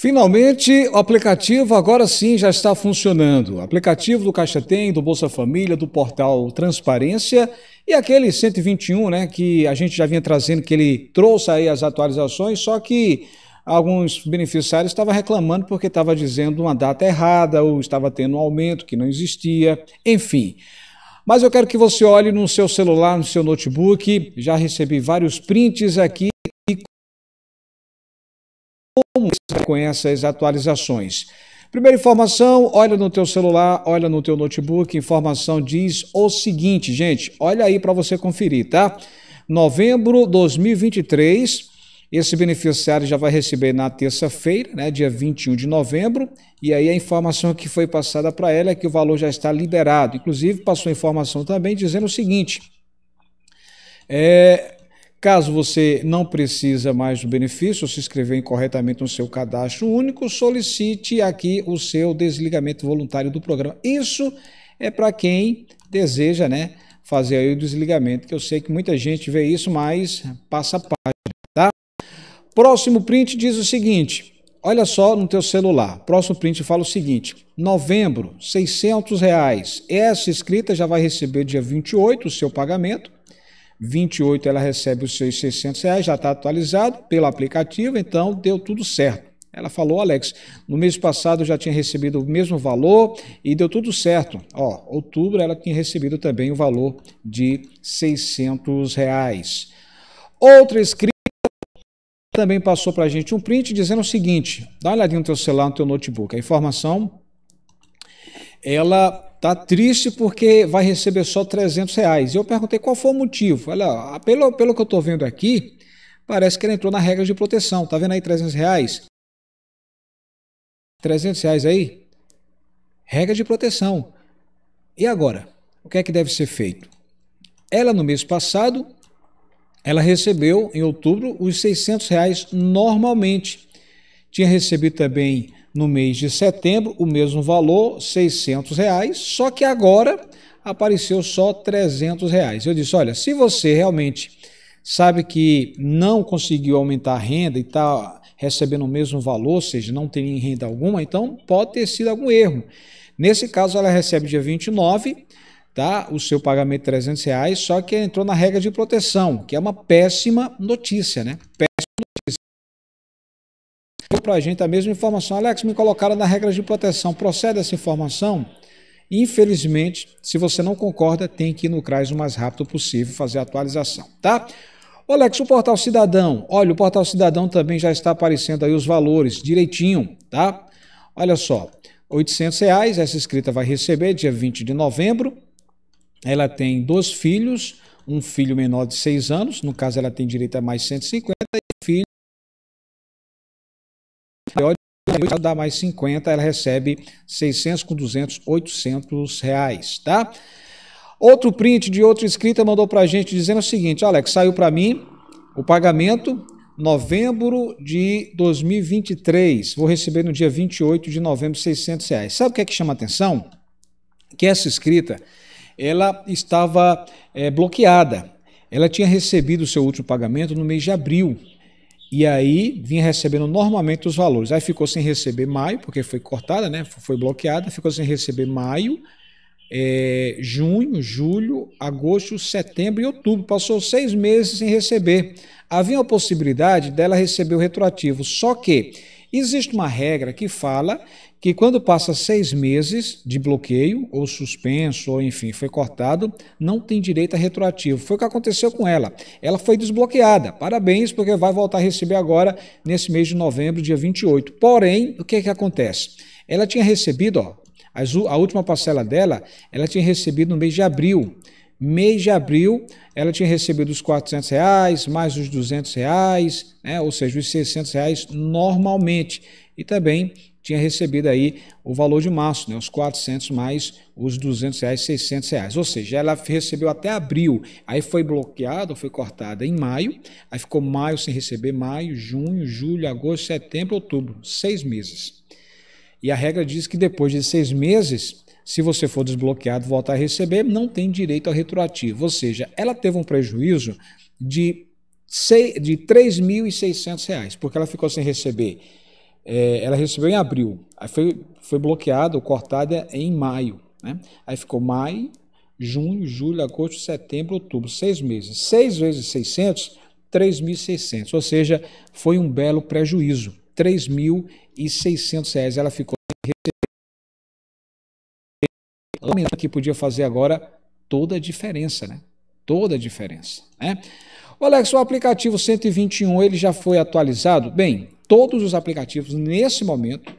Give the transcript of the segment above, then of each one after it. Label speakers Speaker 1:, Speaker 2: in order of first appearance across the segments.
Speaker 1: Finalmente, o aplicativo agora sim já está funcionando. O aplicativo do Caixa Tem, do Bolsa Família, do portal Transparência e aquele 121, né, que a gente já vinha trazendo, que ele trouxe aí as atualizações, só que alguns beneficiários estavam reclamando porque estava dizendo uma data errada ou estava tendo um aumento que não existia, enfim. Mas eu quero que você olhe no seu celular, no seu notebook, já recebi vários prints aqui como conhece as atualizações. Primeira informação, olha no teu celular, olha no teu notebook, informação diz o seguinte, gente, olha aí para você conferir, tá? Novembro 2023, esse beneficiário já vai receber na terça-feira, né, dia 21 de novembro, e aí a informação que foi passada para ela é que o valor já está liberado. Inclusive, passou informação também dizendo o seguinte: é, Caso você não precisa mais do benefício, se inscrever incorretamente no seu cadastro único, solicite aqui o seu desligamento voluntário do programa. Isso é para quem deseja, né, fazer aí o desligamento, que eu sei que muita gente vê isso, mas passa a página, tá? Próximo print diz o seguinte: olha só no teu celular. Próximo print fala o seguinte: novembro, 600 reais. Essa inscrita já vai receber dia 28 o seu pagamento. 28 ela recebe os seus 600 reais, já está atualizado pelo aplicativo, então deu tudo certo. Ela falou, Alex, no mês passado eu já tinha recebido o mesmo valor e deu tudo certo. Ó, outubro ela tinha recebido também o valor de 600 reais. Outra escrita também passou para a gente um print dizendo o seguinte, dá uma olhadinha no teu celular, no teu notebook. A informação, ela tá triste porque vai receber só 300 reais. Eu perguntei qual foi o motivo. Olha, ah, ah, pelo, pelo que eu estou vendo aqui, parece que ela entrou na regra de proteção. Tá vendo aí 300 reais? 300 reais aí? Regra de proteção. E agora? O que é que deve ser feito? Ela, no mês passado, ela recebeu, em outubro, os 600 reais normalmente. Tinha recebido também no mês de setembro, o mesmo valor, R$ reais, só que agora apareceu só R$ Reais. Eu disse, olha, se você realmente sabe que não conseguiu aumentar a renda e está recebendo o mesmo valor, ou seja, não tem renda alguma, então pode ter sido algum erro. Nesse caso, ela recebe dia 29, tá? O seu pagamento de reais, só que entrou na regra de proteção, que é uma péssima notícia, né? para a gente a mesma informação. Alex, me colocaram na regra de proteção. Procede essa informação? Infelizmente, se você não concorda, tem que ir no CRAS o mais rápido possível fazer a atualização, tá? Alex, o Portal Cidadão. Olha, o Portal Cidadão também já está aparecendo aí os valores direitinho, tá? Olha só, R$ reais essa inscrita vai receber dia 20 de novembro. Ela tem dois filhos, um filho menor de 6 anos, no caso ela tem direito a mais 150 maior de dá mais 50, ela recebe 600 com 200, 800 reais, tá? Outro print de outra escrita mandou para a gente dizendo o seguinte, Alex, saiu para mim o pagamento novembro de 2023, vou receber no dia 28 de novembro 600 reais. Sabe o que é que chama atenção? Que essa escrita, ela estava é, bloqueada, ela tinha recebido o seu último pagamento no mês de abril, e aí vinha recebendo normalmente os valores. Aí ficou sem receber maio, porque foi cortada, né? foi bloqueada, ficou sem receber maio, é, junho, julho, agosto, setembro e outubro. Passou seis meses sem receber. Havia a possibilidade dela receber o retroativo, só que existe uma regra que fala que quando passa seis meses de bloqueio, ou suspenso, ou enfim, foi cortado, não tem direito a retroativo. Foi o que aconteceu com ela. Ela foi desbloqueada. Parabéns, porque vai voltar a receber agora, nesse mês de novembro, dia 28. Porém, o que, é que acontece? Ela tinha recebido, ó, a última parcela dela, ela tinha recebido no mês de abril mês de abril, ela tinha recebido os 400 reais, mais os 200 reais, né? ou seja, os 600 reais normalmente. E também tinha recebido aí o valor de março, né, os 400 mais os 200 reais, 600 reais. Ou seja, ela recebeu até abril, aí foi bloqueada, foi cortada em maio, aí ficou maio sem receber, maio, junho, julho, agosto, setembro, outubro, seis meses. E a regra diz que depois de seis meses, se você for desbloqueado e voltar a receber, não tem direito ao retroativo. Ou seja, ela teve um prejuízo de, de R$ reais, porque ela ficou sem receber é, ela recebeu em abril, aí foi, foi bloqueada ou cortada em maio. Né? Aí ficou maio, junho, julho, agosto, setembro, outubro, seis meses. Seis vezes 600, 3.600, ou seja, foi um belo prejuízo, 3.600 reais. Ela ficou lamentando que podia fazer agora toda a diferença, né? Toda a diferença, né? Alex, o aplicativo 121 ele já foi atualizado? Bem, todos os aplicativos nesse momento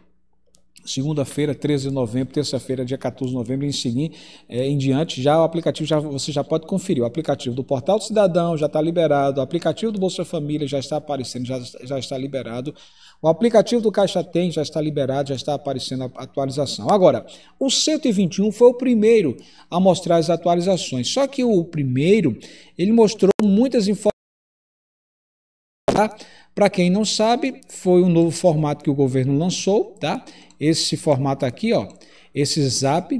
Speaker 1: segunda-feira, 13 de novembro, terça-feira, dia 14 de novembro, em seguir, é, em diante, já o aplicativo, já, você já pode conferir. O aplicativo do Portal do Cidadão já está liberado, o aplicativo do Bolsa Família já está aparecendo, já, já está liberado. O aplicativo do Caixa Tem já está liberado, já está aparecendo a atualização. Agora, o 121 foi o primeiro a mostrar as atualizações. Só que o primeiro, ele mostrou muitas informações tá? Para quem não sabe, foi um novo formato que o governo lançou, tá? Esse formato aqui, ó, esse Zap,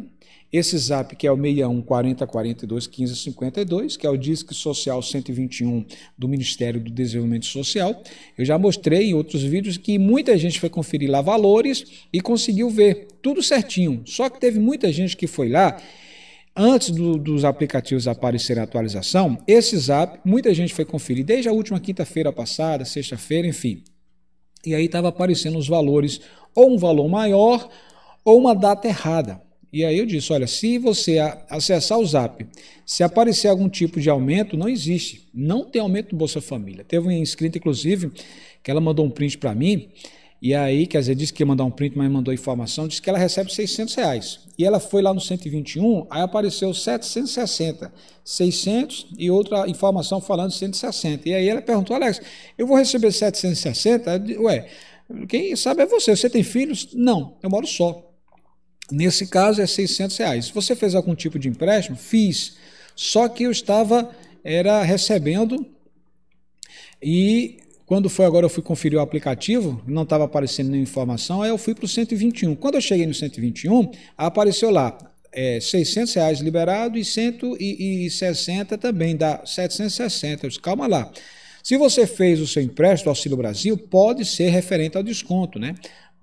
Speaker 1: esse Zap que é o 61 40 42 15 52, que é o Disque Social 121 do Ministério do Desenvolvimento Social. Eu já mostrei em outros vídeos que muita gente foi conferir lá valores e conseguiu ver tudo certinho. Só que teve muita gente que foi lá antes do, dos aplicativos aparecerem a atualização, esse zap, muita gente foi conferir, desde a última quinta-feira passada, sexta-feira, enfim. E aí estava aparecendo os valores, ou um valor maior, ou uma data errada. E aí eu disse, olha, se você acessar o zap, se aparecer algum tipo de aumento, não existe. Não tem aumento do Bolsa Família. Teve uma inscrita, inclusive, que ela mandou um print para mim, e é aí, quer dizer, disse que ia mandar um print, mas mandou informação, disse que ela recebe 600 reais. E ela foi lá no 121, aí apareceu 760, 600 e outra informação falando 160. E aí ela perguntou, Alex, eu vou receber 760? Eu disse, Ué, quem sabe é você, você tem filhos? Não, eu moro só. Nesse caso é 600 reais. Você fez algum tipo de empréstimo? Fiz, só que eu estava era recebendo e quando foi agora, eu fui conferir o aplicativo, não estava aparecendo nenhuma informação, aí eu fui para o 121. Quando eu cheguei no 121, apareceu lá é, 600 reais liberado e 160 também, dá 760. Eu disse, calma lá. Se você fez o seu empréstimo Auxílio Brasil, pode ser referente ao desconto, né?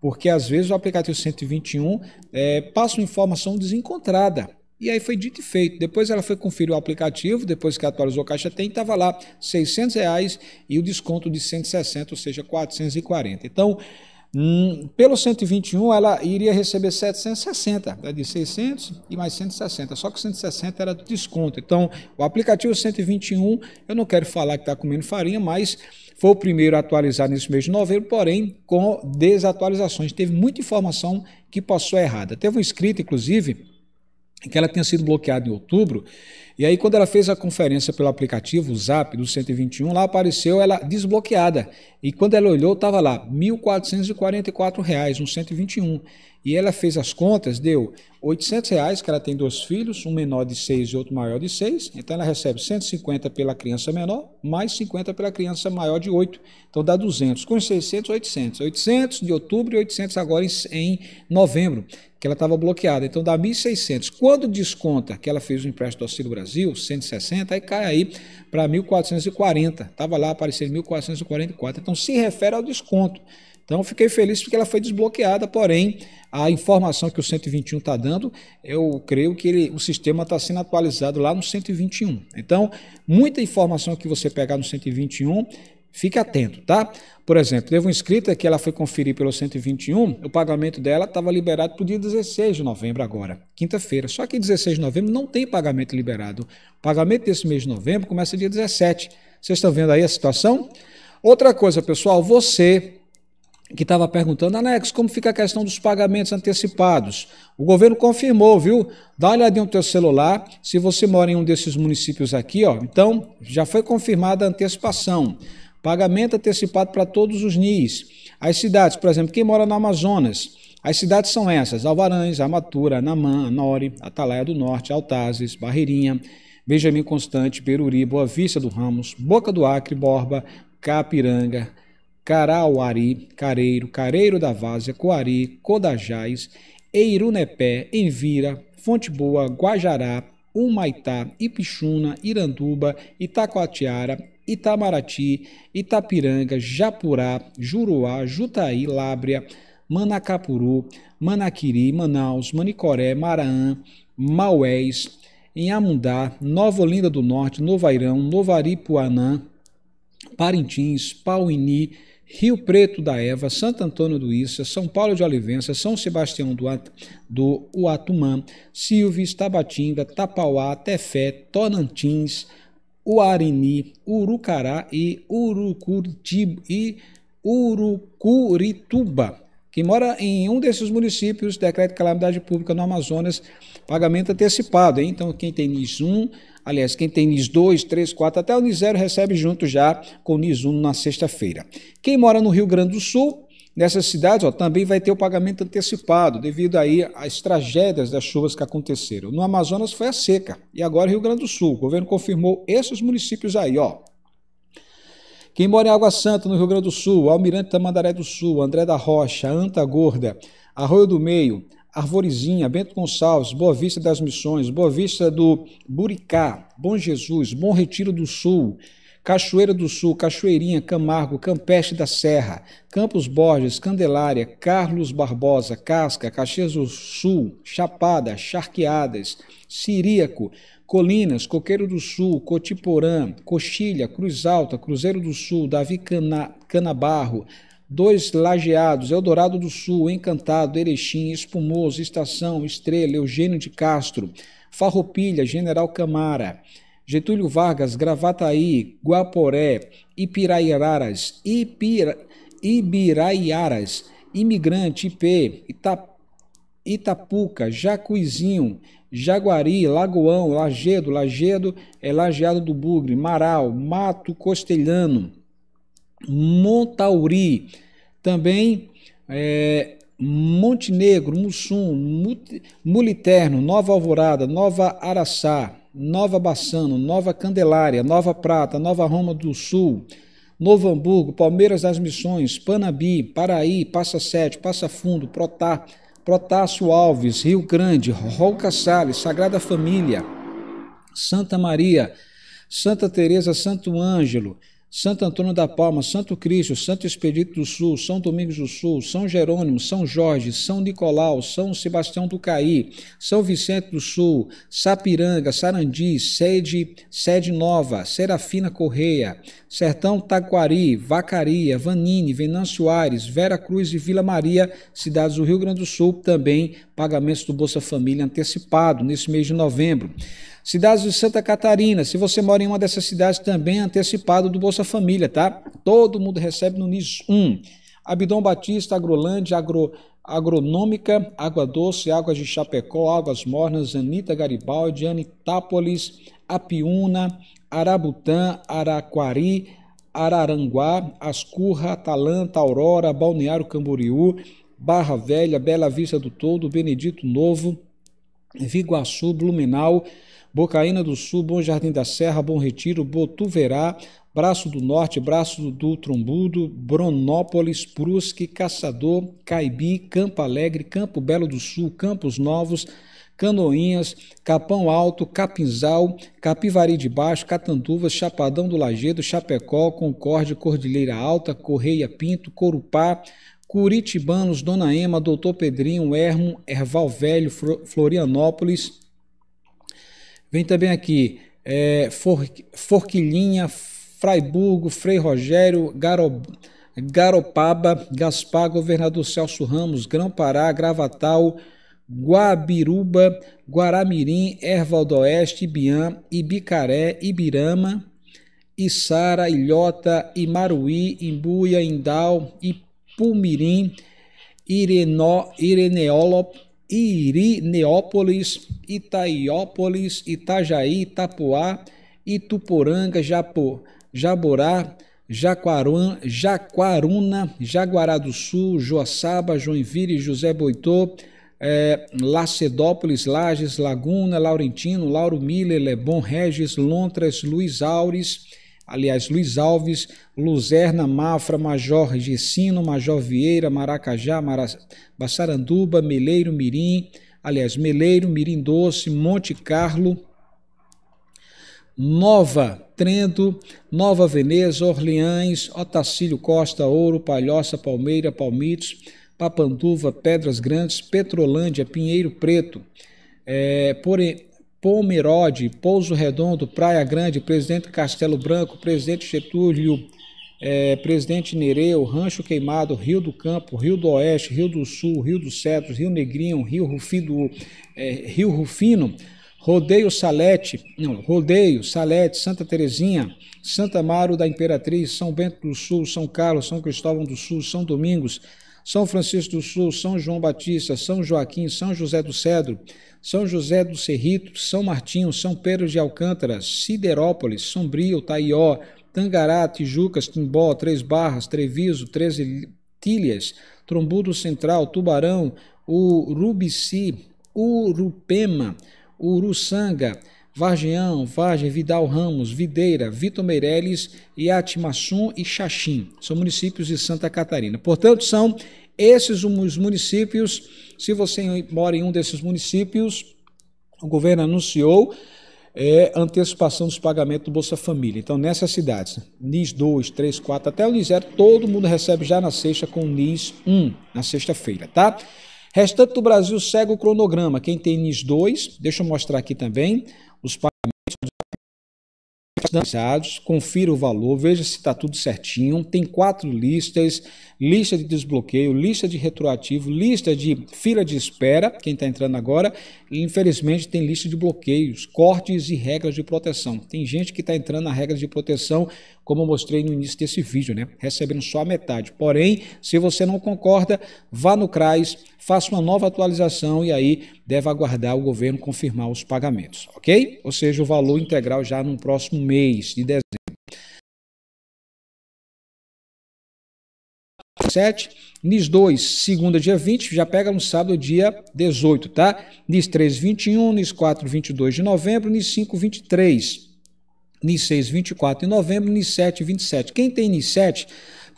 Speaker 1: Porque às vezes o aplicativo 121 é, passa uma informação desencontrada. E aí foi dito e feito. Depois ela foi conferir o aplicativo, depois que atualizou o Caixa Tem, estava lá 600 reais e o desconto de 160, ou seja, 440. Então, hum, pelo 121, ela iria receber 760, é né, de 600 e mais 160. Só que 160 era do desconto. Então, o aplicativo 121, eu não quero falar que está comendo farinha, mas foi o primeiro atualizado nesse mês de novembro, porém com desatualizações. Teve muita informação que passou errada. Teve um inscrito, inclusive que ela tinha sido bloqueada em outubro. E aí, quando ela fez a conferência pelo aplicativo Zap do 121, lá apareceu ela desbloqueada. E quando ela olhou, estava lá R$ 1.444,00, no 121. E ela fez as contas, deu R$ 800,00, que ela tem dois filhos, um menor de seis e outro maior de seis. Então, ela recebe 150 pela criança menor, mais 50 pela criança maior de oito. Então, dá 200. Com 600, 800. 800 de outubro e 800 agora em novembro que ela estava bloqueada. Então dá 1.600. Quando desconta que ela fez o empréstimo do Auxílio Brasil, 160, aí cai aí para 1.440. Estava lá aparecendo 1.444. Então se refere ao desconto. Então fiquei feliz porque ela foi desbloqueada, porém a informação que o 121 está dando, eu creio que ele, o sistema está sendo atualizado lá no 121. Então muita informação que você pegar no 121 Fique atento, tá? Por exemplo, teve uma inscrita que ela foi conferir pelo 121, o pagamento dela estava liberado para o dia 16 de novembro agora, quinta-feira. Só que 16 de novembro não tem pagamento liberado. O pagamento desse mês de novembro começa dia 17. Vocês estão vendo aí a situação? Outra coisa, pessoal, você que estava perguntando, anexo, como fica a questão dos pagamentos antecipados? O governo confirmou, viu? Dá uma olhadinha no teu celular, se você mora em um desses municípios aqui, ó. Então, já foi confirmada a antecipação. Pagamento antecipado para todos os NIS. As cidades, por exemplo, quem mora no Amazonas, as cidades são essas: Alvarães, Amatura, Namã, Nori Atalaia do Norte, Altazes, Barreirinha, Benjamin Constante, Peruri, Boa Vista do Ramos, Boca do Acre, Borba, Capiranga, Carauari, Careiro, Careiro da Várzea, Coari, Codajás, Eirunepé, Envira, Fonte Boa, Guajará, Humaitá, Ipixuna, Iranduba, Itacoatiara, Itamaraty, Itapiranga, Japurá, Juruá, Jutaí, Lábrea, Manacapuru, Manaquiri, Manaus, Manicoré, Maraã, Maués, Inhamundá, Nova Olinda do Norte, Novairão, Novaripuanã, Parintins, Pauini, Rio Preto da Eva, Santo Antônio do Issa, São Paulo de Olivença, São Sebastião do, At, do Uatumã, Silves, Tabatinga, Tapauá, Tefé, Tonantins, Uarini, Urucará e Urucurtib e Urucurituba. Quem mora em um desses municípios, decreto de calamidade pública no Amazonas, pagamento antecipado. Hein? Então, quem tem NIS 1, aliás, quem tem NIS 2, 3, 4, até o NIS 0 recebe junto já com o NIS 1 na sexta-feira. Quem mora no Rio Grande do Sul, Nessas cidades ó, também vai ter o pagamento antecipado, devido aí às tragédias das chuvas que aconteceram. No Amazonas foi a seca e agora Rio Grande do Sul. O governo confirmou esses municípios aí, ó. Quem mora em Água Santa, no Rio Grande do Sul, Almirante Tamandaré do Sul, André da Rocha, Anta Gorda, Arroio do Meio, Arvorezinha, Bento Gonçalves, Boa Vista das Missões, Boa Vista do Buricá, Bom Jesus, Bom Retiro do Sul, Cachoeira do Sul, Cachoeirinha, Camargo, Campeste da Serra, Campos Borges, Candelária, Carlos Barbosa, Casca, Caxias do Sul, Chapada, Charqueadas, Ciríaco, Colinas, Coqueiro do Sul, Cotiporã, Coxilha, Cruz Alta, Cruzeiro do Sul, Davi Cana, Canabarro, Dois Lajeados, Eldorado do Sul, Encantado, Erechim, Espumoso, Estação, Estrela, Eugênio de Castro, Farroupilha, General Camara, Getúlio Vargas, Gravataí, Guaporé, Ipiraiaras, Ipira, Ibiraiaras, Imigrante, IP, Itapuca, Jacuizinho, Jaguari, Lagoão, Lagedo, Lagedo é Lajeado do Bugre, Marau, Mato Costelhano, Montauri, também é, Montenegro, Mussum, Muliterno, Nova Alvorada, Nova Araçá, Nova Bassano, Nova Candelária, Nova Prata, Nova Roma do Sul, Novo Hamburgo, Palmeiras das Missões, Panabi, Paraí, Passa Sete, Passa Fundo, Protar, Alves, Rio Grande, Rolca Salles, Sagrada Família, Santa Maria, Santa Teresa, Santo Ângelo, Santo Antônio da Palma, Santo Cristo, Santo Expedito do Sul, São Domingos do Sul, São Jerônimo, São Jorge, São Nicolau, São Sebastião do Caí, São Vicente do Sul, Sapiranga, Sarandi, Sede, Sede Nova, Serafina Correia, Sertão Taquari, Vacaria, Vanini, Venâncio Aires, Vera Cruz e Vila Maria, cidades do Rio Grande do Sul, também pagamentos do Bolsa Família antecipado nesse mês de novembro. Cidades de Santa Catarina, se você mora em uma dessas cidades, também é antecipado do Bolsa Família, tá? Todo mundo recebe no NIS 1. Abidão Batista, Agrolândia, Agro, Agronômica, Água Doce, Águas de Chapecó, Águas Mornas, Anita Garibaldi, Anitápolis, Apiúna, Arabutã, Araquari, Araranguá, Ascurra, Atalanta, Aurora, Balneário Camboriú, Barra Velha, Bela Vista do Todo, Benedito Novo, Viguaçu, Blumenau, Bocaína do Sul, Bom Jardim da Serra, Bom Retiro, Botuverá, Braço do Norte, Braço do Trombudo, Bronópolis, Brusque, Caçador, Caibi, Campo Alegre, Campo Belo do Sul, Campos Novos, Canoinhas, Capão Alto, Capinzal, Capivari de Baixo, Catanduvas, Chapadão do Lagedo, Chapecó, Concórdia, Cordilheira Alta, Correia Pinto, Corupá, Curitibanos, Dona Ema, Doutor Pedrinho, Ermo, Erval Velho, Florianópolis. Vem também aqui, é, For, Forquilhinha, Fraiburgo, Frei Rogério, Garo, Garopaba, Gaspar, Governador Celso Ramos, Grão-Pará, Gravatal, Guabiruba, Guaramirim, Erval do Oeste, Ibicaré, Ibirama, Içara, Ilhota, Imaruí, Imbuia, Indal, Ip Pumirim, Ireno, Ireneólopo, Irineópolis, Itaiópolis, Itajaí, Itapuá, Ituporanga, Japo, Jaborá, Jaquaruan, Jaquaruna, Jaguará do Sul, Joaçaba, Joinville, José Boitô, é, Lacedópolis, Lages, Laguna, Laurentino, Lauro Miller, Lebon Regis, Lontras, Luiz Aures, aliás, Luiz Alves, Luzerna, Mafra, Major Gessino, Major Vieira, Maracajá, Mara... Bassaranduba, Meleiro, Mirim, aliás, Meleiro, Mirim Doce, Monte Carlo, Nova Trento, Nova Veneza, Orleães, Otacílio Costa, Ouro, Palhoça, Palmeira, Palmitos, Papanduva, Pedras Grandes, Petrolândia, Pinheiro Preto, é, Porém, Pomerode, Pouso Redondo, Praia Grande, Presidente Castelo Branco, Presidente Getúlio, é, Presidente Nereu, Rancho Queimado, Rio do Campo, Rio do Oeste, Rio do Sul, Rio dos Cetros, Rio Negrinho, Rio, é, Rio Rufino, Rodeio Salete, não, Rodeio, Salete, Santa Terezinha, Santa Amaro da Imperatriz, São Bento do Sul, São Carlos, São Cristóvão do Sul, São Domingos, são Francisco do Sul, São João Batista, São Joaquim, São José do Cedro, São José do Cerrito, São Martinho, São Pedro de Alcântara, Siderópolis, Sombrio, Taió, Tangará, Tijucas, Timbó, Três Barras, Treviso, Treze Ilhas, Trombudo Central, Tubarão, Urubici, Urupema, Uruçanga, Vargeão, Vargem, Vidal Ramos, Videira, Vitor Meireles, Iatimaçum e Xaxim. São municípios de Santa Catarina. Portanto, são esses os municípios. Se você mora em um desses municípios, o governo anunciou é, antecipação dos pagamentos do Bolsa Família. Então, nessas cidades, NIS 2, 3, 4, até o NIS 0, todo mundo recebe já na sexta com o NIS 1, na sexta-feira, tá? Restante do Brasil segue o cronograma. Quem tem NIS 2, deixa eu mostrar aqui também os pagamentos financiados, confira o valor, veja se está tudo certinho. Tem quatro listas: lista de desbloqueio, lista de retroativo, lista de fila de espera, quem está entrando agora, infelizmente tem lista de bloqueios, cortes e regras de proteção. Tem gente que está entrando na regra de proteção como eu mostrei no início desse vídeo, né? recebendo só a metade. Porém, se você não concorda, vá no CRAS, faça uma nova atualização e aí deve aguardar o governo confirmar os pagamentos, ok? Ou seja, o valor integral já no próximo mês de dezembro. 7, NIS 2, segunda, dia 20, já pega no sábado, dia 18, tá? NIS 3, 21, NIS 4, 22 de novembro, NIS 5, 23 ni 6, 24 de novembro, ni 7, 27. Quem tem ni 7,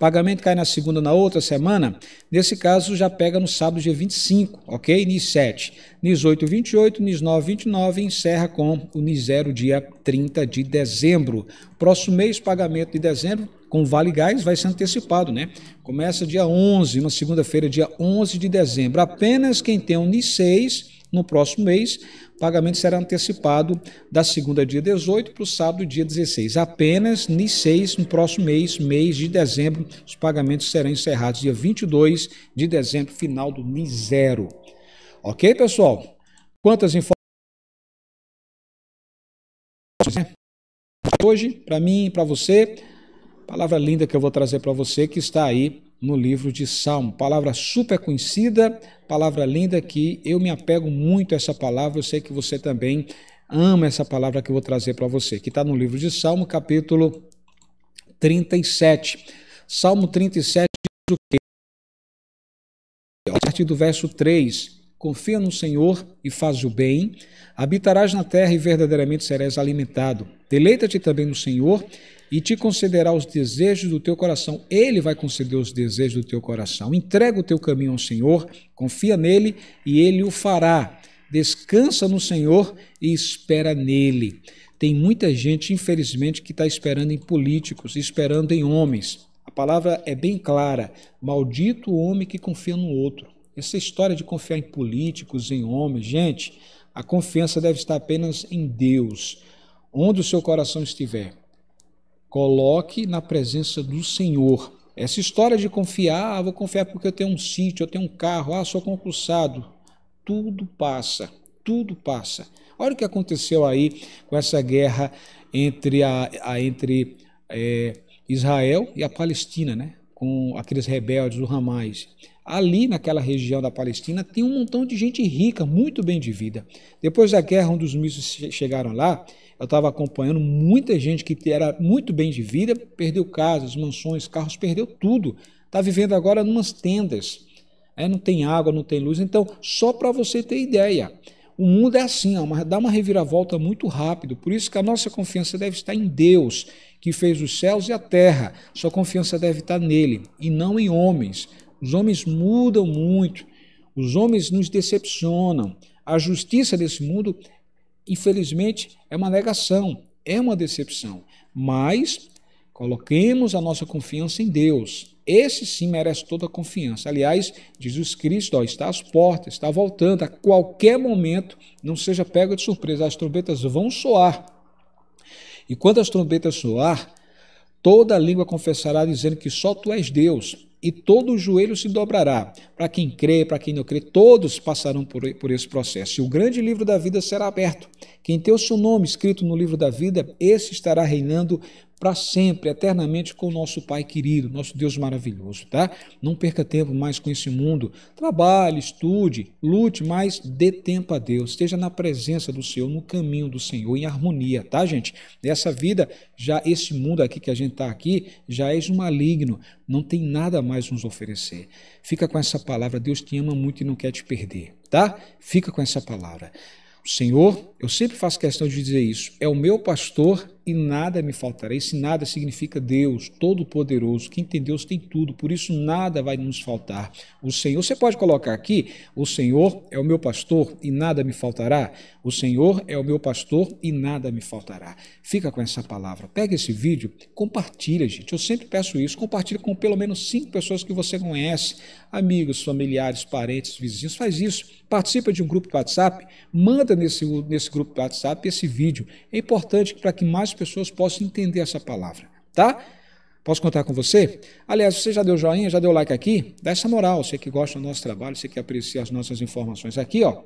Speaker 1: pagamento cai na segunda na outra semana, nesse caso já pega no sábado dia 25, ok? ni 7, NIS 8, 28, NIS 9, 29 encerra com o ni 0 dia 30 de dezembro. Próximo mês, pagamento de dezembro, com Vale Gás vai ser antecipado, né? Começa dia 11, uma segunda-feira, dia 11 de dezembro. Apenas quem tem o ni 6 no próximo mês, o pagamento será antecipado da segunda, dia 18, para o sábado, dia 16. Apenas NIS 6, no próximo mês, mês de dezembro, os pagamentos serão encerrados dia 22 de dezembro, final do NIS 0. Ok, pessoal? Quantas informações? Hoje, para mim, e para você, palavra linda que eu vou trazer para você que está aí no livro de Salmo. Palavra super conhecida, palavra linda que eu me apego muito a essa palavra, eu sei que você também ama essa palavra que eu vou trazer para você, que está no livro de Salmo, capítulo 37. Salmo 37 diz o quê? A partir do verso 3. Confia no Senhor e faz o bem, habitarás na terra e verdadeiramente serás alimentado. Deleita-te também no Senhor e te concederá os desejos do teu coração. Ele vai conceder os desejos do teu coração. Entrega o teu caminho ao Senhor, confia nele e ele o fará. Descansa no Senhor e espera nele. Tem muita gente, infelizmente, que está esperando em políticos, esperando em homens. A palavra é bem clara: maldito o homem que confia no outro. Essa história de confiar em políticos, em homens, gente, a confiança deve estar apenas em Deus, onde o seu coração estiver. Coloque na presença do Senhor. Essa história de confiar, ah, vou confiar porque eu tenho um sítio, eu tenho um carro, ah, sou concursado. Tudo passa, tudo passa. Olha o que aconteceu aí com essa guerra entre, a, a entre é, Israel e a Palestina, né? com aqueles rebeldes, o Hamas. Ali, naquela região da Palestina, tem um montão de gente rica, muito bem de vida. Depois da guerra, um os mísseis chegaram lá, eu estava acompanhando muita gente que era muito bem de vida, perdeu casas, mansões, carros, perdeu tudo. Está vivendo agora em umas tendas. É, não tem água, não tem luz. Então, só para você ter ideia, o mundo é assim, ó, dá uma reviravolta muito rápido. Por isso que a nossa confiança deve estar em Deus que fez os céus e a terra. Sua confiança deve estar nele e não em homens. Os homens mudam muito, os homens nos decepcionam. A justiça desse mundo, infelizmente, é uma negação, é uma decepção. Mas coloquemos a nossa confiança em Deus. Esse sim merece toda a confiança. Aliás, Jesus Cristo ó, está às portas, está voltando. A qualquer momento, não seja pego de surpresa. As trombetas vão soar e quando as trombetas soar, toda a língua confessará, dizendo que só tu és Deus, e todo o joelho se dobrará. Para quem crê, para quem não crê, todos passarão por, por esse processo. E o grande livro da vida será aberto. Quem tem o seu nome escrito no livro da vida, esse estará reinando para sempre, eternamente com o nosso Pai querido, nosso Deus maravilhoso, tá? Não perca tempo mais com esse mundo. Trabalhe, estude, lute, mas dê tempo a Deus. Esteja na presença do Senhor, no caminho do Senhor, em harmonia, tá, gente? nessa vida, já esse mundo aqui que a gente está aqui, já é maligno, não tem nada mais nos oferecer. Fica com essa palavra, Deus te ama muito e não quer te perder, tá? Fica com essa palavra. O Senhor eu sempre faço questão de dizer isso. É o meu pastor e nada me faltará. Esse nada significa Deus, Todo-Poderoso, que em Deus tem tudo, por isso nada vai nos faltar. O Senhor, você pode colocar aqui: o Senhor é o meu pastor e nada me faltará. O Senhor é o meu pastor e nada me faltará. Fica com essa palavra. Pega esse vídeo, compartilha, gente. Eu sempre peço isso. Compartilha com pelo menos cinco pessoas que você conhece, amigos, familiares, parentes, vizinhos. Faz isso. Participa de um grupo de WhatsApp, manda nesse, nesse esse grupo do WhatsApp, esse vídeo. É importante para que mais pessoas possam entender essa palavra, tá? Posso contar com você? Aliás, você já deu joinha, já deu like aqui? Dá essa moral, você que gosta do nosso trabalho, você que aprecia as nossas informações aqui, ó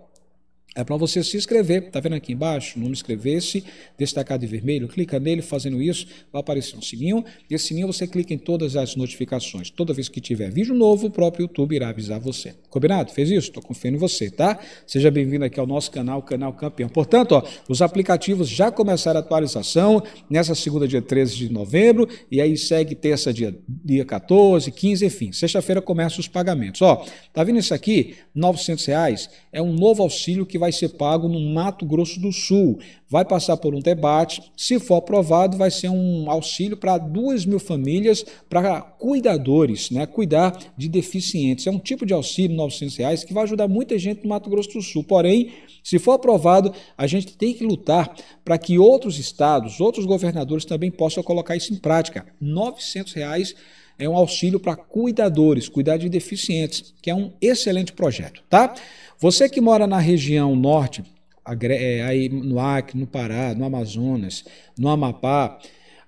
Speaker 1: é para você se inscrever. Tá vendo aqui embaixo? Não inscrever-se, destacar de vermelho, clica nele, fazendo isso, vai aparecer um sininho. E esse sininho você clica em todas as notificações. Toda vez que tiver vídeo novo, o próprio YouTube irá avisar você. Combinado? Fez isso? Estou confiando em você, tá? Seja bem-vindo aqui ao nosso canal, Canal Campeão. Portanto, ó, os aplicativos já começaram a atualização nessa segunda, dia 13 de novembro, e aí segue terça, dia, dia 14, 15, enfim. Sexta-feira começa os pagamentos. Ó, tá vendo isso aqui? R$ reais é um novo auxílio que vai ser pago no Mato Grosso do Sul. Vai passar por um debate. Se for aprovado, vai ser um auxílio para duas mil famílias, para cuidadores, né? cuidar de deficientes. É um tipo de auxílio, R$ 900, reais, que vai ajudar muita gente no Mato Grosso do Sul. Porém, se for aprovado, a gente tem que lutar para que outros estados, outros governadores também possam colocar isso em prática. R$ 900 reais é um auxílio para cuidadores, cuidar de deficientes, que é um excelente projeto, tá? Você que mora na região norte, é, aí no Acre, no Pará, no Amazonas, no Amapá,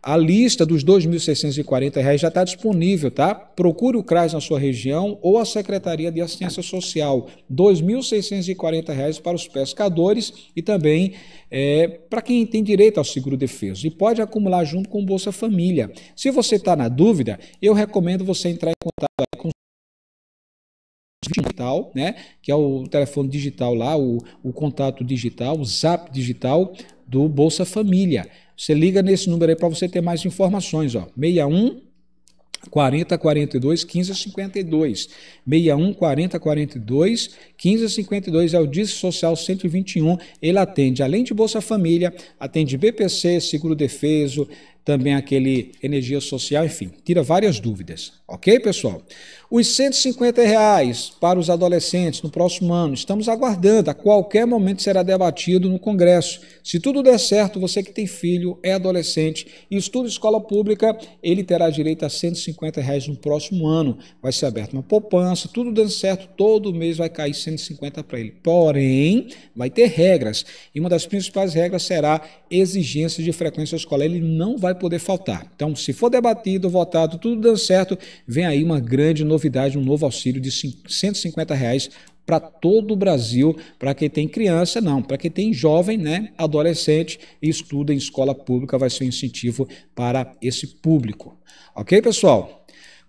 Speaker 1: a lista dos R$ 2.640 já está disponível, tá? Procure o CRAS na sua região ou a Secretaria de Assistência Social. R$ 2.640 para os pescadores e também é, para quem tem direito ao seguro-defeso. E pode acumular junto com o Bolsa Família. Se você está na dúvida, eu recomendo você entrar em contato com o digital, né? Que é o telefone digital lá, o, o contato digital, o zap digital do Bolsa Família. Você liga nesse número aí para você ter mais informações, ó. 61 40 42 15 52. 61 40 42 15 52 é o Disque Social 121. Ele atende, além de Bolsa Família, atende BPC, Seguro Defeso, também aquele energia social, enfim, tira várias dúvidas, ok, pessoal? Os 150 reais para os adolescentes no próximo ano, estamos aguardando, a qualquer momento será debatido no Congresso. Se tudo der certo, você que tem filho, é adolescente e estuda escola pública, ele terá direito a 150 reais no próximo ano. Vai ser aberta uma poupança, tudo dando certo, todo mês vai cair 150 para ele. Porém, vai ter regras, e uma das principais regras será exigência de frequência escolar. Ele não vai vai poder faltar. Então, se for debatido, votado, tudo dando certo, vem aí uma grande novidade, um novo auxílio de 150 reais para todo o Brasil, para quem tem criança, não, para quem tem jovem, né, adolescente e estuda em escola pública, vai ser um incentivo para esse público. Ok, pessoal?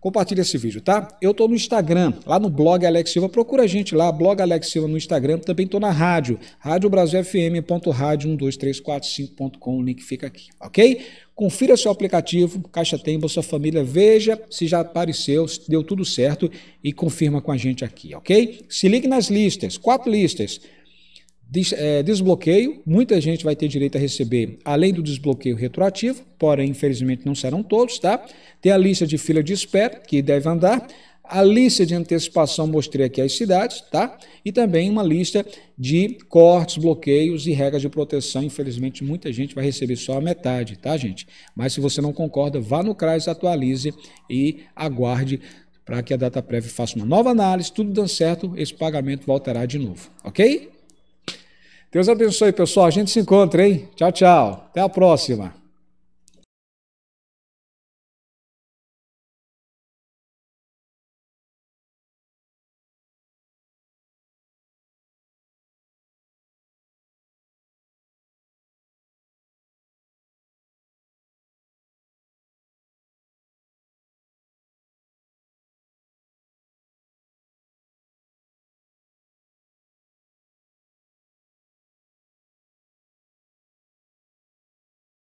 Speaker 1: Compartilha esse vídeo, tá? Eu tô no Instagram, lá no blog Alex Silva. Procura a gente lá, blog Alex Silva no Instagram. Também tô na rádio, radiobrasilfm.radio12345.com. O link fica aqui, ok? Confira seu aplicativo, Caixa Tem, sua Família, veja se já apareceu, se deu tudo certo e confirma com a gente aqui, ok? Se ligue nas listas, quatro listas. É, desbloqueio, muita gente vai ter direito a receber, além do desbloqueio retroativo, porém, infelizmente, não serão todos, tá? Tem a lista de fila de espera, que deve andar, a lista de antecipação, mostrei aqui as cidades, tá? E também uma lista de cortes, bloqueios e regras de proteção. Infelizmente, muita gente vai receber só a metade, tá, gente? Mas se você não concorda, vá no CRAS, atualize e aguarde para que a data prévia faça uma nova análise. Tudo dando certo, esse pagamento voltará de novo, ok? Deus abençoe, pessoal. A gente se encontra, hein? Tchau, tchau. Até a próxima.